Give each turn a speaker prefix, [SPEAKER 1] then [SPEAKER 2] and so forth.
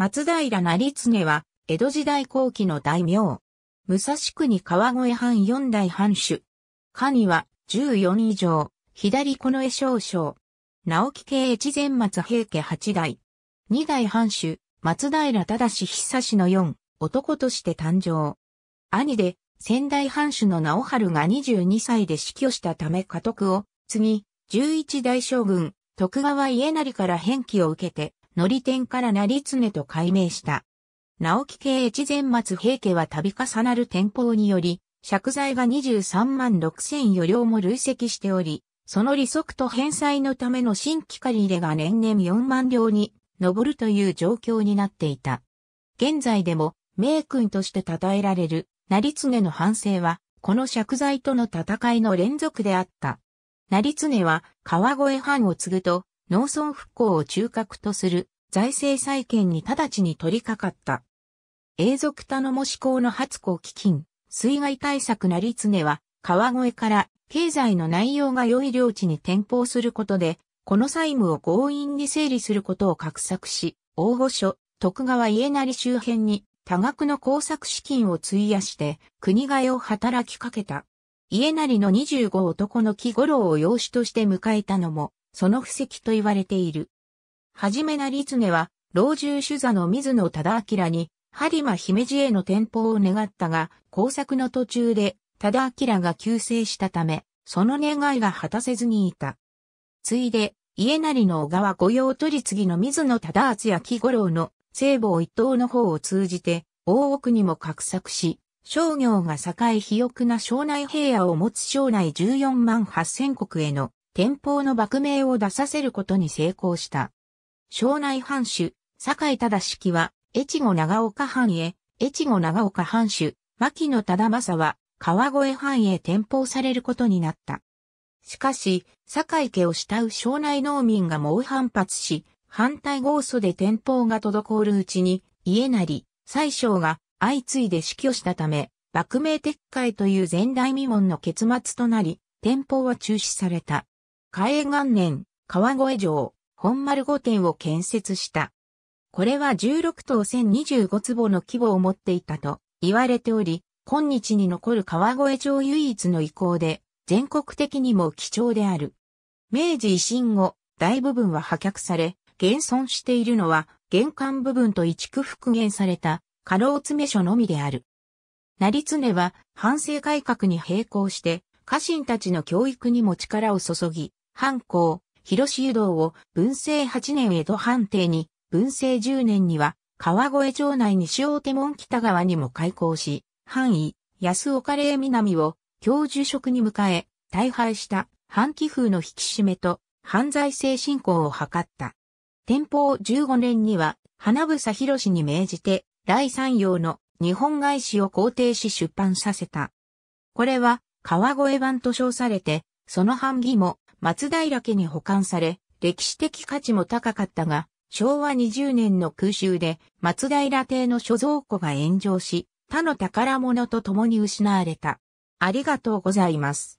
[SPEAKER 1] 松平成常は、江戸時代後期の大名。武蔵国川越藩四代藩主。下には、十四以上、左近絵少将。直木系越前松平家八代。二代藩主、松平忠久の四、男として誕生。兄で、仙台藩主の直春が22歳で死去したため家督を、次、十一代将軍、徳川家成から返記を受けて、のり天から成常と改名した。直木系越前松平家は度重なる天候により、借財が23万6千余両も累積しており、その利息と返済のための新規借入れが年々4万両に上るという状況になっていた。現在でも、名君として称えられる、成常の反省は、この借財との戦いの連続であった。成常は川越藩を継ぐと、農村復興を中核とする財政再建に直ちに取り掛かった。永続頼もし向の初子基金、水害対策なりつねは、川越から経済の内容が良い領地に転向することで、この債務を強引に整理することを画策し、大御所、徳川家成周辺に多額の工作資金を費やして国替えを働きかけた。家成の25男の木五郎を養子として迎えたのも、その布石と言われている。はじめなりつねは、老中主座の水野忠明に、播磨姫路への転法を願ったが、工作の途中で、忠明が急逝したため、その願いが果たせずにいた。ついで、家なりの小川御用取次の水野忠厚や木五郎の聖母一等の方を通じて、大奥にも格索し、商業が栄え肥沃な庄内平野を持つ庄内14万8000国への天保の幕名を出させることに成功した。庄内藩主、堺井忠式は、越後長岡藩へ、越後長岡藩主、牧野忠政は、川越藩へ転封されることになった。しかし、堺井家を慕う庄内農民が猛反発し、反対豪訴で転封が滞るうちに、家なり、宰相が相次いで死去したため、幕名撤回という前代未聞の結末となり、転封は中止された。開園元年、川越城、本丸御殿を建設した。これは16棟1025坪の規模を持っていたと言われており、今日に残る川越城唯一の遺構で、全国的にも貴重である。明治維新後、大部分は破却され、現存しているのは、玄関部分と移築復元された、過労詰所のみである。成常は、反省改革に並行して、家臣たちの教育にも力を注ぎ、藩校、広志湯道を文政8年江戸藩邸に、文政10年には、川越町内西大手門北側にも開校し、範囲、安岡礼南を教授職に迎え、大敗した藩旗風の引き締めと犯罪性進行を図った。天保15年には、花房博に命じて、第三洋の日本外史を肯定し出版させた。これは、川越版と称されて、その版義も松平家に保管され、歴史的価値も高かったが、昭和20年の空襲で松平邸の所蔵庫が炎上し、他の宝物と共に失われた。ありがとうございます。